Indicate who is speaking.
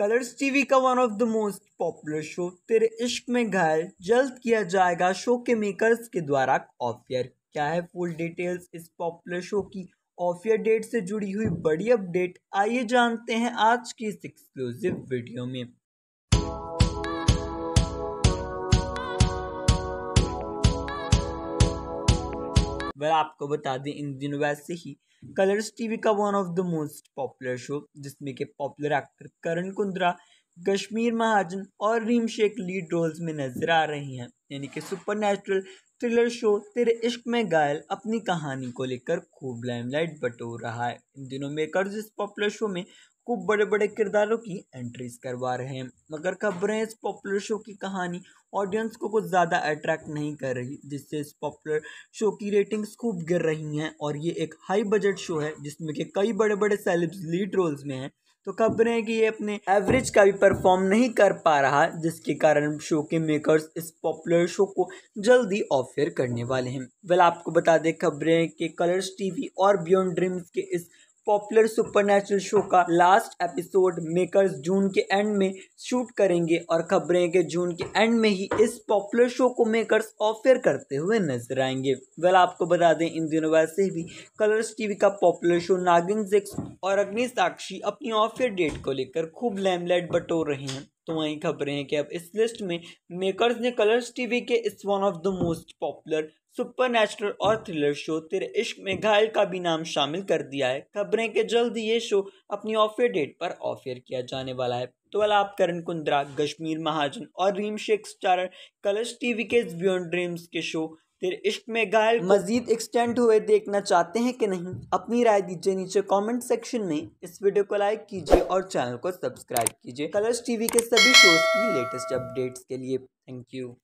Speaker 1: colours TV का one of the most popular show तेरे इश्क में घायल जल्द किया जाएगा शो के मेकर्स के द्वारा ऑफियर क्या है फुल डिटेल्स इस पॉपुलर शो की ऑफियर डेट से जुड़ी हुई बड़ी अपडेट आइए जानते हैं आज की इस एक्सक्लूसिव वीडियो में वह आपको बता दें इन दिनों वैसे ही कलर्स टीवी का one of the most popular show जिसमें के पॉपुलर एक्टर करण कुंद्रा कश्मीर महाजन और रीम शेख लीड रोल्स में नजर आ रहे हैं यानी कि सुपर नेचुरल थ्रिलर शो तेरे इश्क में गायल अपनी कहानी को लेकर खूब लाइमलाइट बटोर रहा है इन दिनों मेकर्स इस पॉपुलर शो में को बड़े बड़े किरदारों की एंट्रीज करवा रहे हैं मगर खबरें इस पॉपुलर शो की कहानी ऑडियंस को कुछ ज़्यादा अट्रैक्ट नहीं कर रही जिससे इस पॉपुलर शो की रेटिंग्स खूब गिर रही हैं और ये एक हाई बजट शो है जिसमें कि कई बड़े बड़े सेलिब्स लीड रोल्स में हैं तो खबरें हैं कि ये अपने एवरेज का भी परफॉर्म नहीं कर पा रहा जिसके कारण शो के मेकर्स इस पॉपुलर शो को जल्दी ऑफेयर करने वाले हैं वेल आपको बता दें खबरें हैं कि कलर्स टीवी और बियॉन्ड ड्रीम्स के इस पॉपुलर सुपर शो का लास्ट एपिसोड मेकर्स जून के एंड में शूट करेंगे और खबरें के जून के एंड में ही इस पॉपुलर शो को मेकर्स ऑफर करते हुए नजर आएंगे वेल आपको बता दें इन दिनों वैसे भी कलर्स टीवी का पॉपुलर शो नागिन जिक्स और अग्नि साक्षी अपनी ऑफर डेट को लेकर खूब लैमलाइट बटोर रहे हैं तो वही खबरें हैं कि अब इस लिस्ट में मेकर्स ने कलर्स टीवी के इस one of the most popular supernatural और थ्रिलर शो तेरे इश्क में घायल का भी नाम शामिल कर दिया है खबरें के जल्द ये शो अपनी ऑफेयर डेट पर ऑफेयर किया जाने वाला है तो वाला आप करण कुंद्रा कश्मीर महाजन और Reem Shaikh starrer Colors TV के बियॉन्ड ड्रीम्स के शो तेरे इश्क में घायल मजीद एक्सटेंड हुए देखना चाहते हैं कि नहीं अपनी राय दीजिए नीचे कमेंट सेक्शन में इस वीडियो को लाइक कीजिए और चैनल को सब्सक्राइब कीजिए कलर्स टीवी के सभी शोज की लेटेस्ट अपडेट्स के लिए थैंक यू